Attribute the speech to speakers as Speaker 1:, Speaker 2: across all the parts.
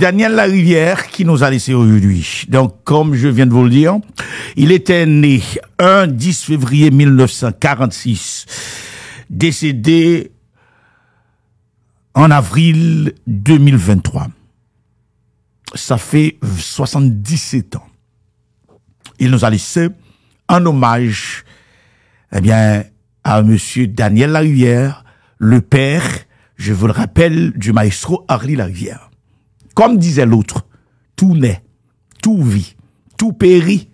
Speaker 1: Daniel Larivière qui nous a laissé aujourd'hui. Donc, comme je viens de vous le dire, il était né un 10 février 1946, décédé en avril 2023. Ça fait 77 ans. Il nous a laissé un hommage, eh bien, à monsieur Daniel Larivière, le père, je vous le rappelle, du maestro Harry Larivière. Comme disait l'autre, tout naît, tout vit, tout périt.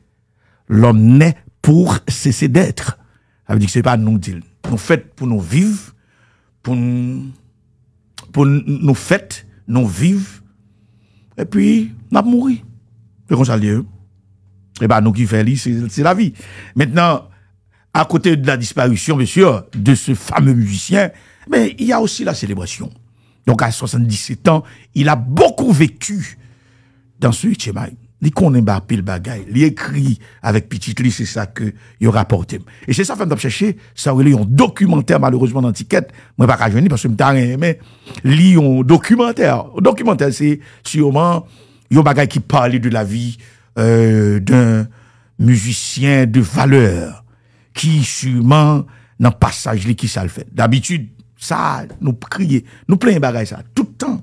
Speaker 1: L'homme naît pour cesser d'être. Ça veut dire que c'est pas nous dire. Nous faisons pour nous vivre, pour nous, pour nous vivre, et puis, nous mourir. C'est comme ça Et eh ben, nous qui faisons, c'est la vie. Maintenant, à côté de la disparition, bien de ce fameux musicien, mais il y a aussi la célébration. Donc à 77 ans, il a beaucoup vécu dans ce Tchémaï. Il connaît pas pile bagaille, il écrit avec petite lit, c'est ça que il rapporté. Et c'est ça que je chercher, ça aurait un documentaire malheureusement d'antiquette, moi pas qu'à parce que me rien mais li un documentaire. Un documentaire c'est sûrement un bagaille qui parlait de la vie euh, d'un musicien de valeur qui sûrement dans passage li qui ça le fait. D'habitude ça, nous crier, nous plein bagaille ça tout le temps.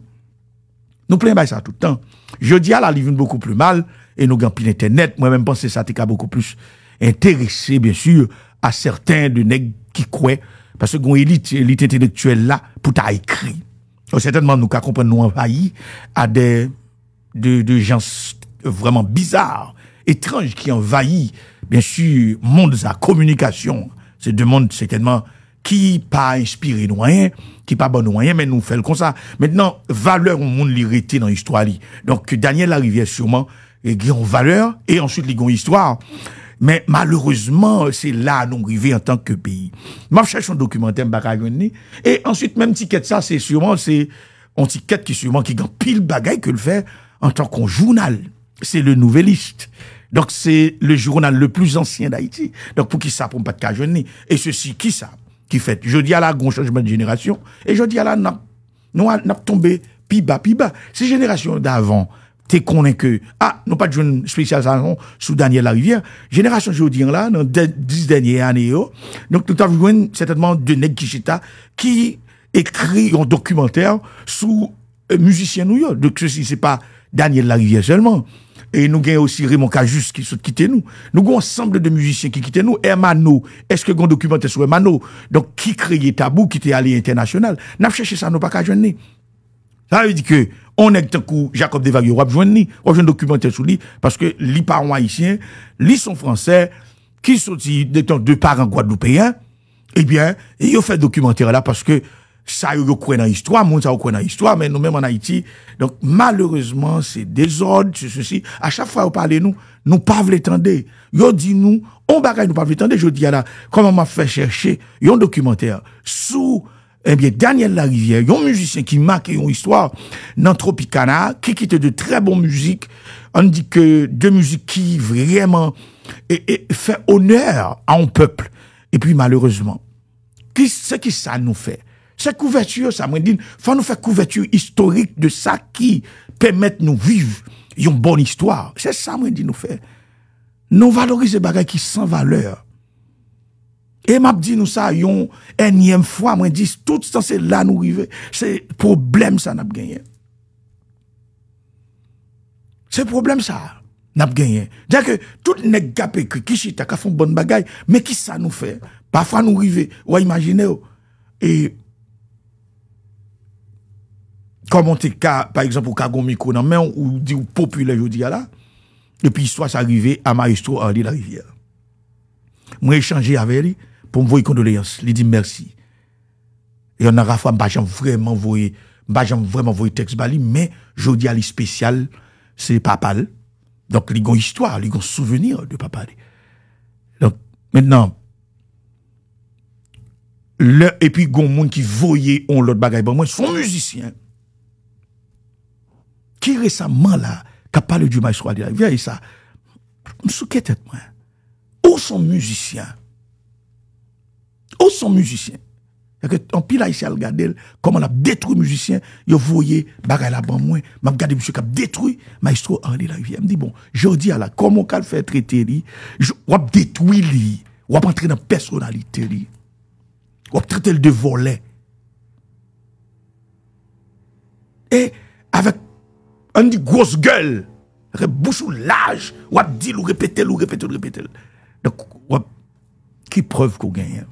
Speaker 1: Nous plein ça tout le temps. Je dis à la livre beaucoup plus mal et nous gagnons internet, moi même que ça t'es beaucoup plus intéressé bien sûr à certains de nèg qui croient parce que l'élite élite intellectuelle là pour t'a écrit. certainement nous qu'à comprendre nous envahis à des de, gens vraiment bizarres, étranges qui envahissent bien sûr monde de la communication. C'est deux mondes certainement qui pas inspiré de moyens, qui pas bon nous mais nous fait comme ça. Maintenant, valeur au monde l'irrité dans l'histoire. Donc, Daniel rivière sûrement, il a une valeur, et ensuite, il a une histoire. Mais malheureusement, c'est là nous arrivons en tant que pays. Je cherche un documentaire, et ensuite, même ticket ça, c'est sûrement, c'est un ticket qui sûrement, qui gagne pile bagaille que le fait en tant qu'un journal. C'est le Nouvelliste. Donc, c'est le journal le plus ancien d'Haïti. Donc, pour qui ça, pour ne pas de Et ceci, qui ça? qui fait. Je dis à la gros changement de génération, et je dis à la nap. Nous, tombé pi bas, pi bas. Ces générations d'avant, t'es connu que, ah, non pas de jeune spécialisation sous Daniel Larivière. Génération, je dis là, dans les dix dernières années, oh. donc nous avons joué certainement de Ned qui écrit un documentaire sous euh, musicien New York. Donc ceci, c'est pas Daniel Larivière seulement. Et nous avons aussi Raymond Cajus qui sont quitter nous. Nous avons ensemble de musiciens qui quittent nous. Hermano, est-ce que un documenté sur Hermano? Donc, qui créait tabou, qui était allé international? N'a cherché ça, nous pas qu'à Ça veut dire que, on est un coup, Jacob Devague, on a besoin de on a documentaire sur lui, parce que les parents haïtiens, les son français, qui sont de, parents guadeloupéens, eh bien, ils ont fait documentaire là parce que ça eu quoi dans l'histoire, monde ça quoi dans l'histoire, mais nous-mêmes en Haïti, donc malheureusement, c'est désordre, c'est ceci. À chaque fois, on parlez nous, nous pas l'étendre. Yo dit nous, on bagaille nous pas l'étendre, je dis à la, comment m'a fait chercher, un documentaire, sous, eh bien, Daniel Larivière, un musicien qui marque une histoire dans Tropicana, qui quitte de très bonnes musiques. On dit que de musique qui vraiment et, fait honneur à un peuple. Et puis, malheureusement, qui, ce qui ça nous fait? C'est couverture, ça me dit, faut nous faire couverture historique de ça qui permet de nous vivre une bonne histoire. C'est ça, me dit, nous faire. Nous valoriser bagages qui sans valeur. Et m'a dit nous ça, une énième fois, moi dis, tout ça c'est là nous arrivons. C'est problème ça n'a pas gagné. C'est problème ça n'a pas gagné. dire que tout nèg qui écrit, qui chita, qui font bonne bagaille, mais qui ça nous fait? Parfois nous arrivons, ou imaginez, et Comment t'es cas, par exemple, au cas micro dans main ou dit populaire je à là, et puis histoire arrivée à Maestro de la rivière. Moi échangé avec lui pour me voir condoléances, lui dit merci. Et on a rafra bah, j'ai vraiment voyé, bah, j'ai vraiment le texte bali, mais dis à spécial, c'est papal. Donc il une histoire, il y un souvenir de papal. Donc maintenant le et puis gon monde qui voyait on l'autre bagaille bon moi sont musiciens récemment là, qui a parlé du maestro Ali, viens et ça. Je suis tête, moi. Où sont musiciens? Où sont musiciens? En pile, ici, à regardé comment on a détruit les musiciens. Vous voyez, bagay la ban moins. ma monsieur qui a détruit maestro Henri Il Je me dit bon, je dis à la, comment on fait faire traiter lui? a détruit lui. On a entré dans la personnalité lui. On a traité le de volet. Et avec on dit grosse gueule. Bouche ou large. Ou dit ou répéter ou répéter ou répéter. Donc, qui preuve qu'on gagne? Hein?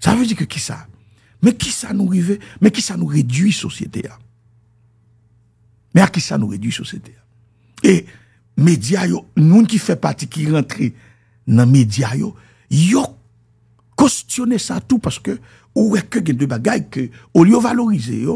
Speaker 1: Ça veut dire que qui ça? Mais qui ça nous rive? Mais qui ça nous réduit société? Hein? Mais à qui ça nous réduit société? Hein? Et, médias, nous qui fait partie, qui rentre dans les médias, yo questionner ça tout parce que, ou est que deux bagailles que, au lieu valoriser,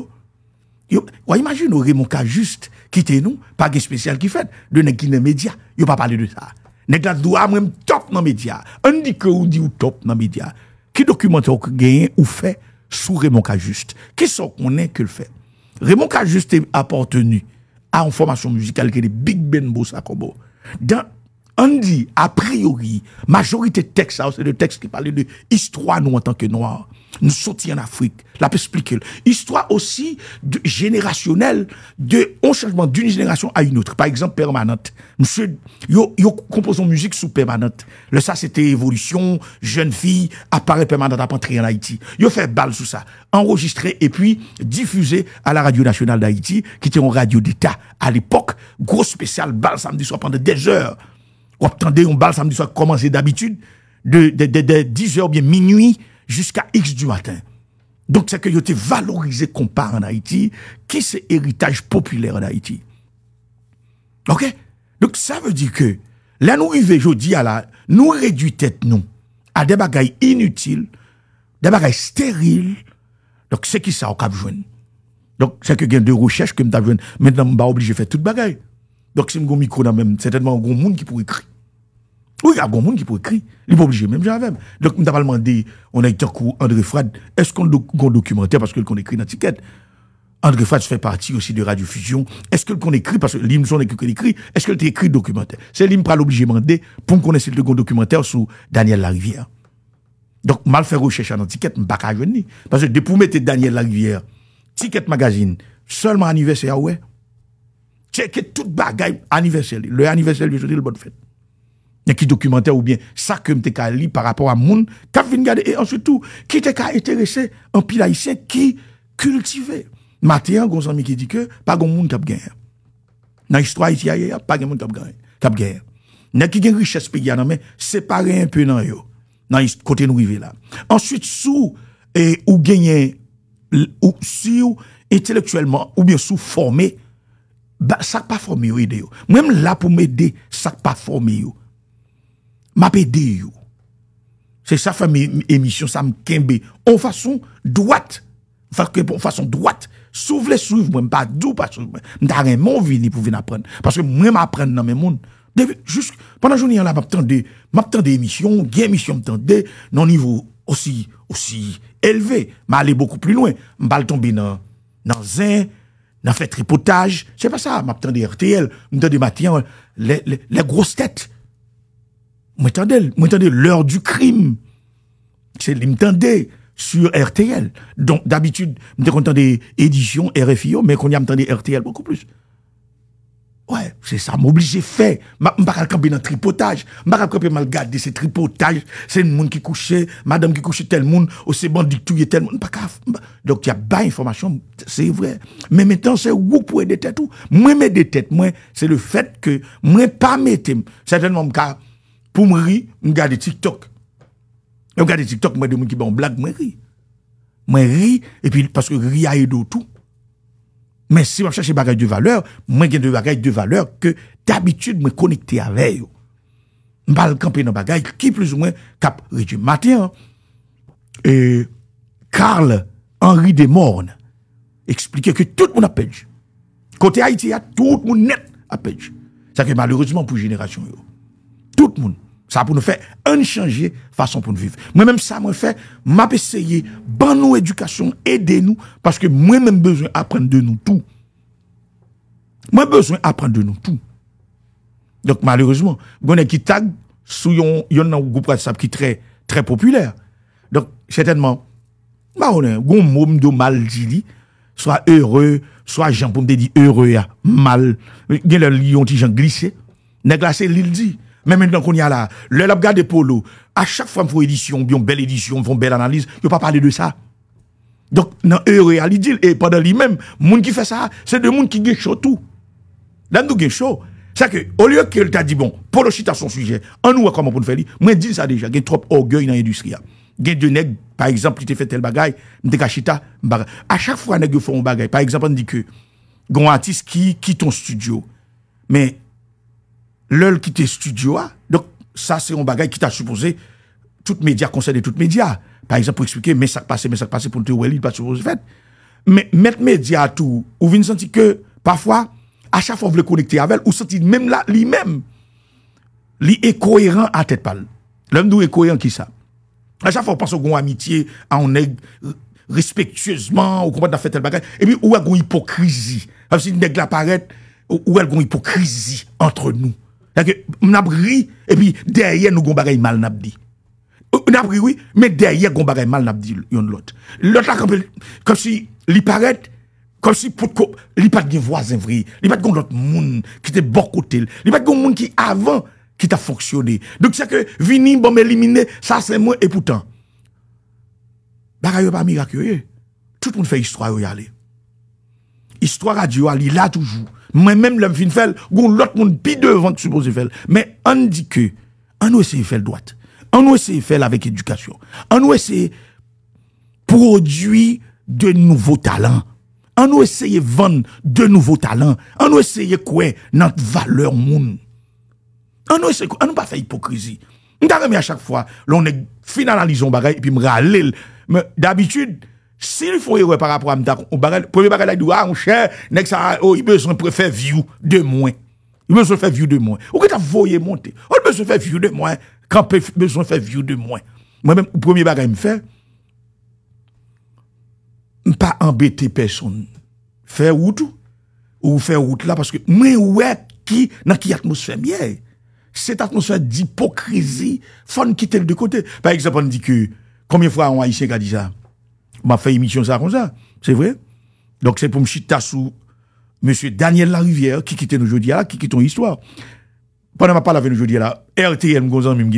Speaker 1: Yo, on imagine Raymond Ka juste quitter nous, pas de spécial qui fait, de ne qui média, yo pas parlé de ça. Nèg la même top dans média. On dit que ou dit ou top dans média. Qui documente ou gagne ou fait sous Raymond Cajuste Qui sont qu'on est que le fait. Raymond Cajuste est appartenu à une formation musicale qui est Big Ben Bossa Combo. Dans on dit a priori majorité texte hein, c'est le texte qui parle de histoire nous en tant que noirs nous sortir en Afrique. La expliquer. Histoire aussi de, générationnelle de changement d'une génération à une autre. Par exemple, permanente. Monsieur, yo, yo composons musique sous permanente. Le ça, c'était évolution, jeune fille, apparaît permanente après entrer en Haïti. Yo fait balle sous ça. Enregistré et puis diffusé à la radio nationale d'Haïti, qui était une radio d'État. À l'époque, gros spécial balle samedi soir pendant des heures. Ou attendait une balle samedi soir commencer d'habitude de, de, 10 heures bien minuit jusqu'à X du matin. Donc c'est que yo été valorisé compare en Haïti, qui c'est héritage populaire en Haïti. OK Donc ça veut dire que là nous arrivons aujourd'hui à la nous réduit tête nous à des bagailles inutiles, des bagailles stériles. Donc c'est qui ça au cap donc, c'est que gain de recherche que m'ta Maintenant, va obligé de faire toute bagaille. Donc, si gros micro dans même, certainement, un monde qui pourrait écrire. Oui, il y a grand monde qui peut écrire. Il n'est pas obligé, même j'avais. Donc, je pas demandé, on a été cours André Frad, est-ce qu'on a documentaire parce qu'on écrit dans ticket. André Frad fait partie aussi de Radio Fusion. Est-ce que qu'on écrit, parce que l'hymne son écrit, écrit est-ce que écrit documentaire C'est l'hymne pas l'obligé demander pour qu'on connaître le documentaire sur Daniel Larivière. Donc, mal faire recherche en étiquette, je ne pas Parce que depuis mettre Daniel Larivière, Ticket Magazine, seulement anniversaire, ouais. Checker tout bagaille anniversaire. Le anniversaire, je dis le bonne fête qui documentaire ou bien ça que ka li par rapport à moun kap vin gade et ensuite tout qui te ka intéressé en pile haïtien qui cultivait. Matin, gon ami qui dit que pas gon monde qui a Dans l'histoire haïtienne, pas gon monde qui a gagné. Y a N'a qui gagne richesse pays mais séparé un peu nan yo. Dans côté nous vivons là. Ensuite sous et ou genye ou si intellectuellement ou bien sous formé bah, ça pas formé yo idée. Même là pour m'aider, ça pas formé yo m'a aidé C'est ça fait mes émissions, ça me En façon droite, en façon droite, souvle souvle moi, pas dou, pas souvle. m'ta rien mon vini pour venir apprendre. Parce que moi, m'apprendre dans mes mondes. Juste, pendant que je là, m'attendais, m'attendais émission, gain émission, de non niveau aussi, aussi élevé, aller beaucoup plus loin, vais tomber dans, dans un, dans fait tripotage, c'est pas ça, m'attendais RTL, m'attendais matin, les, les, les grosses têtes. M'entendez, attendez, l'heure du crime. C'est, m'entendez sur RTL. Donc, d'habitude, m'entendez édition RFIO, mais qu'on y m'entendez RTL beaucoup plus. Ouais, c'est ça, m'obliger fait. M'pas camper dans tripotage. M'pas camper mal garder ces tripotages. C'est une monde qui couchait, madame qui couchait tel monde, ou oh, c'est bandit qui tel monde. Donc, il y a pas d'information, c'est vrai. Mais maintenant, c'est où pour être tête ou? Moi, mes des têtes, moi, c'est le fait que, moi, pas mettre, certainement, cas. Pour me rire, je regarde TikTok. Je regarde TikTok, je me dis, qui bon blague, je ris. Je ris, et puis parce que rire a tout. Mais si je cherche des de valeur, je j'ai des bagages de valeur que d'habitude me connecte avec Je vais camper dans bagages qui plus ou moins cap du matin. Hein. Et Karl Henri Desmornes expliquait que tout le monde a perdu. Côté Haïti, tout le monde net a perdu. C'est que malheureusement pour la génération. Yo tout le monde. Ça pour nous faire un changer façon pour nous vivre. Moi-même, ça me fait, m'a essayé, ban nous éducation, aidez nous, parce que moi-même besoin apprendre de nous tout. Moi besoin apprendre de nous tout. Donc, malheureusement, on qui tag sous un groupe WhatsApp qui très, très populaire. Donc, certainement, bah, on est, un mot de mal dit, soit heureux, soit gens pour me dire heureux, mal. Il y a un gens glissé. N'est glacé, dit même maintenant qu'on y a là, le lab garde polo, à chaque fois qu'on fait édition, une belle édition, une belle analyse, il pas parler de ça. Donc, dans réalité et pendant lui-même, gens qui fait ça, c'est des gens qui gagne chaud tout. Là, nous gagne chaud. C'est que, au lieu que t'a dit, bon, Polo Chita son sujet, on nous comment pour le faire, moi, dis ça déjà, il y a trop orgueil dans l'industrie. Il y a deux nègres, par exemple, qui te fait tel bagaille, m'te chita, À chaque fois, nègre font un bagaille. Par exemple, on dit que, un artiste qui quitte ton studio, mais qui te studio donc ça c'est un bagage qui t'a supposé tout média de toutes médias. par exemple pour expliquer mais ça passe, mais ça passe pour te ouais il pas supposé fait mais mettre média tout ou vous sentir que parfois à chaque fois vous le connecter avec ou sentir même là lui-même lui est cohérent à tête pâle l'homme d'où est cohérent qui ça à chaque fois on pense au amitié à un est euh, respectueusement au combat d'affaires fait tel bagage et puis où est une hypocrisie comme si une la paraît où est une hypocrisie entre nous c'est-à-dire que nous avons et puis derrière nous avons mal n'a dit. Nous avons oui, mais derrière nous avons mal n'a dit l'autre. L'autre, comme si il paraît, comme si pour il pas de voisin vrai, il pas de l'autre monde qui était bon côté, il pas de monde qui avant qui t'a fonctionné. Donc c'est que vini bon m'éliminer, ça c'est moi et pourtant. Bagaille pas miraculeux. Tout le monde fait histoire y aller. Histoire radio, elle est là toujours. Mais même l'homme fin fait, l'autre monde devant que supposé faire. Mais on dit que, on essaie de faire droit. On essaie de faire avec éducation. On essaie de produire de nouveaux talents. On essaie de vendre de nouveaux talents. On essaie de quoi notre valeur monde. On essaie de on pas faire hypocrisie. On t'a à chaque fois, on est fin analyse on bagaille et puis me Mais d'habitude, Se li fwoye wè par rapport amdak, ou barèl, premier barèl a yi dwa, ou chè, nek sa, ou yi bezon pou fè viw de mwen. Yi bezon fè viw de mwen. Ou kè ta voye monte, ou yi bezon fè viw de mwen, kan bezon fè viw de mwen. Mwen mèm, ou premier barèl mwè fè, mpa ambète peson. Fè woutou, ou fè woutou la, paske mwen wè ki, nan ki atmosfèm yè. Sè t'atmosfèm d'hipokrizi, fon kite l de kote. Par exemple, mwen mwen m m'a fait émission ça comme ça. C'est vrai? Donc, c'est pour me chita sous monsieur Daniel Larivière, qui quitte nous aujourd'hui là, qui quitte ton histoire. Pendant ma parole avec nous aujourd'hui là, RTL,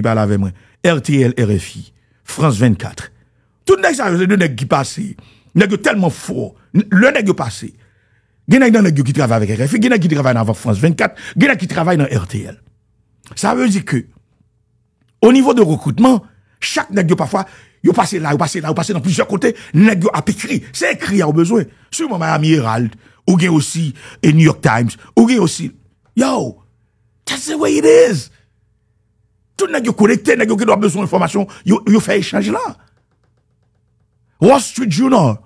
Speaker 1: parle avec moi. RTL, RFI, France 24. Tout le monde, a c'est le nègre qui passe. Nèg tellement fort. Le nègre passé. Il y a nèg qui travaille avec RFI, gen qui travaille dans France 24, a qui travaille dans RTL. Ça veut dire que, au niveau de recrutement, chaque nègre parfois, vous passez là, vous passez là, yo passé dans plusieurs côtés. Nèg yo a écrit. C'est écrit à au besoin. mon Miami Herald, ou bien aussi et New York Times, ou bien aussi. Yo, that's the way it is. Tout nèg yo connecté, nèg qui doit besoin d'informations, yo, yo fait échange là. Wall Street Journal,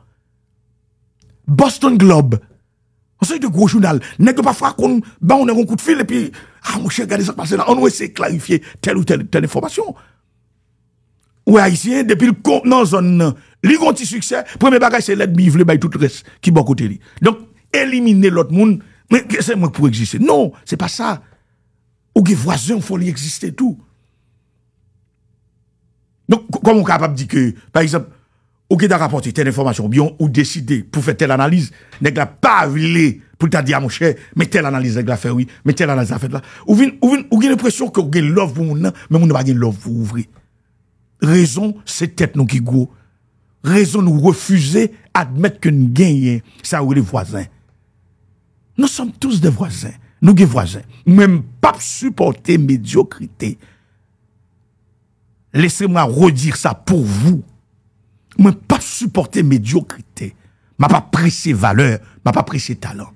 Speaker 1: Boston Globe, on sait de gros journal. Nèg pas qu'on ben on a un coup de fil et puis ah mon cher regardez ça passer là, on essaie de clarifier telle ou telle, telle information. Ou ayisyen, depil kont nan zon nan. Li ganti suksè, preme bagay se led mi yivle bay tout le res ki bo kote li. Donk, elimine lot moun, mwen kese mwen pou eksiste. Non, se pa sa. Ou ge vwa zon, fwo li eksiste tout. Donk, koman ka apap di ke, par exemple, ou ge da rapote ten informasyon, biyon ou deside pou fè tel analize, nek la pa avile pou ta di amoshe, ah, me tel analize nek la fè ou, me tel analize a fè la. Ou gen epresyon ke ou ge lov pou moun nan, men moun nan bagay lov pou ouvri. raison, c'est tête nous qui Raison nous refuser admettre que nous gagnons, ça ou les voisins. Nous sommes tous des voisins. Nous des voisins. Même pas supporter médiocrité. Laissez-moi redire ça pour vous. Même pas supporter médiocrité. M'a pas apprécié valeur, m'a pas apprécié talent.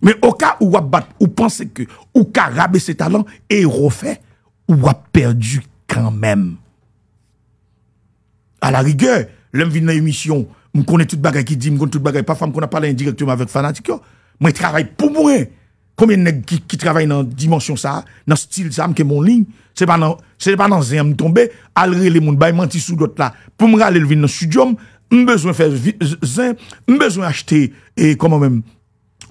Speaker 1: Mais au cas où vous pensez que ou ses talents et refait, ou a perdu quand même à la rigueur, l'homme vient dans l'émission, je connais toute bagaille qui dit, je connais toute bagaille, parfois je parle indirectement avec fanatique, moi je travaille pour moi. Combien de qui, qui travaillent dans dimension ça, dans style ça, que mon ligne, c'est pas dans, c'est pas dans un tombé, aller les monde, bah, mentir sous d'autres là. Pour me râler, le vin dans le studio, je besoin faire zin, besoin acheter, et comment même,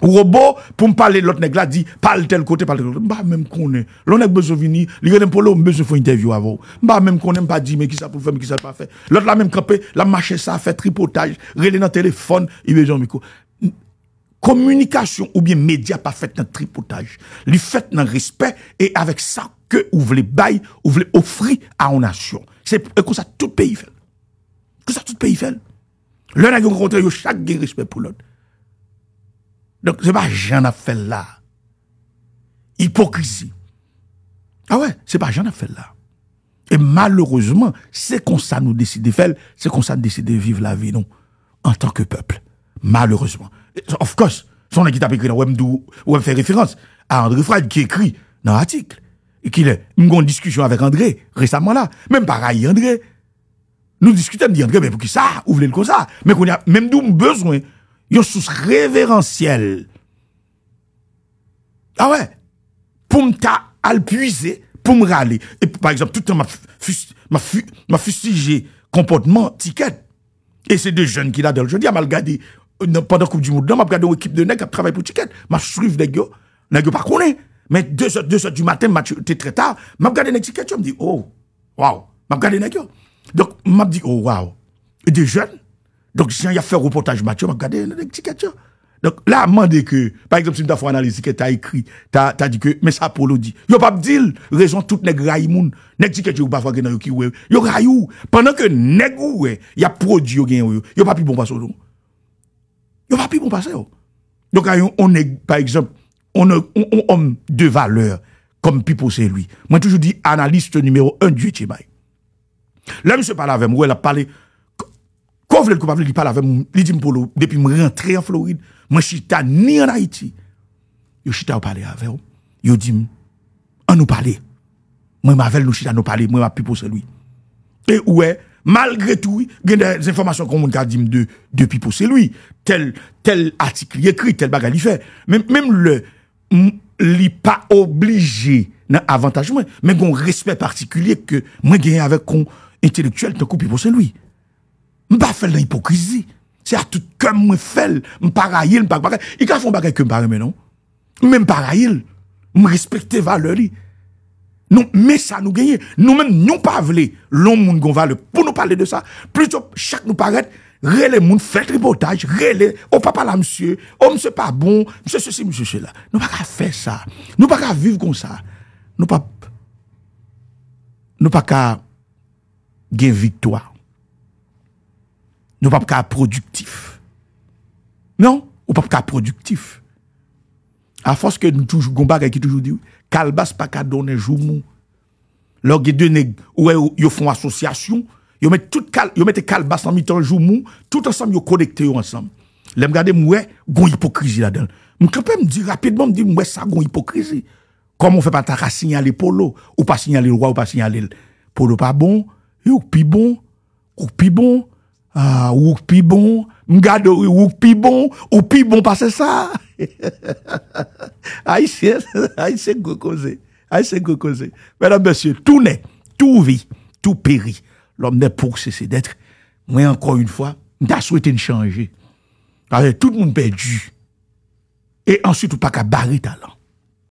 Speaker 1: Ou robo pou m pale lot nek la di, pale tel kote, pale tel kote, mba mèm konè, lò nek bezovini, li genèm pou lò mbezo fò interview avò, mba mèm konè mpa di, mè ki sa pou fè, mè ki sa pa fè, lot la mèm kapè, la mache sa fè tripotaj, rele nan telefon, i bezo miko. Komunikasyon oubyen medya pa fèt nan tripotaj, li fèt nan rispè, e avèk sa ke ou vle bay, ou vle ofri a ou nasyon. E kon sa tout peyi fèl. Kon sa tout peyi fèl. Lò nek yon kontre yo chak gen rispè pou lot. Donc, c'est pas Jean ai fait là. Hypocrisie. Ah ouais, c'est pas Jean ai fait là. Et malheureusement, c'est comme ça nous décide de faire, c'est comme ça nous décide de vivre la vie, non? En tant que peuple. Malheureusement. Of course, son équipe a écrit dans Webdo. Web fait référence à André Fred qui écrit dans l'article. Et qu'il est, une discussion avec André, récemment là. Même pareil, André. Nous discutons, dit André, mais pour qui ça? Ouvrez le comme ça. Mais qu'on a, même d'où besoin yo sous révérentiel. Ah ouais, pour ta alpuiser, pour me râler. Et par exemple, tout le temps, m'a, m'a, m'a fustigé comportement ticket. Et c'est deux jeunes qui l'a dans Je dis à euh, pendant Coupe du Monde, m'a regardé une équipe de nègres qui travaille pour ticket. M'a suivi des gars, nègres pas connaît. Mais 2 heures, deux heures du matin, j'étais très tard, m'a regardé nègres ticket, je me dis, oh, waouh, m'a regardé nègres. Donc, m'a dit, oh, waouh. Des jeunes, donc, si y a fait reportage Mathieu, m'a regardé l'étiquette. Donc, là, demandé que, par exemple, si as fait analyse, que t'as écrit, t'as, t'as dit que, mais ça, Apollo dit. Yo pas dit, raison toute nèg raïmoun, nèg ticket yo pas fa gen yo ki wè. Yo raïou, pendant que nèg wè, y a produit yo gen yo, yo pas plus bon passé. Yo pas plus bon passé. Donc, on est, par exemple, on est un homme de valeur, comme Pipo c'est lui. Moi, toujours dit, analyste numéro un du Etchebay. Là, monsieur parle avec moi, il a parlé, quand vous voulez coupable, il parle avec lui il dit pour depuis me rentrer en Floride, moi chita ni en Haïti. Yo chita parler avec vous. Yo dit on nous parler. Moi m'avais nous chita nous parler, moi plus pour celui. Et ouais, malgré tout, il y a des informations qu'on a dit de depuis pour celui, tel tel article écrit, tel bagage il fait. Même même le li pas obligé dans avantage mais un respect particulier que moi gagne avec un intellectuel tant coup pour celui. Mwen pa fèl nan hipokrizi. Se a tout kèm mwen fèl, mwen pa rayil, mwen pa kwa kèm. I ka fèm ba kèm kèm pa raymenon. Mwen mwen pa rayil, mwen mwen respecte valori. Non, mè sa nou genye. Nou mèm nou pa vle loun moun goun valori. Pou nou pale de sa, plisop chak nou paret, rele moun fèl tribotaj, rele, ou pa pale a msè, ou msè pa bon, msè sè si, msè sè la. Nou pa kèm fè sa, nou pa kèm vif kon sa. Nou pa, nou pa kèm gen viktoa. Nou pa pou ka produktif. Non, ou pa pou ka produktif. A fos ke nou toujou gomba kwa ki toujou di, kalbase pa ka donen jou moun. Lò gè dene, ouè yo fon asosyasyon, yo mette kalbase nan mitan jou moun, tout ansam yo konekte yo ansam. Lèm gade mouè, goun hipokrizi la den. Moun tepe m di rapidman m di mouè sa goun hipokrizi. Koman fè pa ta ka sinyale polo, ou pa sinyale lwa, ou pa sinyale l. Polo pa bon, yo kpi bon, kpi bon, Ah, ou pi bon, m'gade ou pi bon, ou pi bon c'est ça. ah ici c'est quoi Mais Mesdames, messieurs, tout naît, tout vit, tout périt. L'homme n'est pour cesser d'être. Moi, encore une fois, m'a souhaité changer. Alors, tout le monde perdu. Et ensuite, ou pas qu'à barrer talent.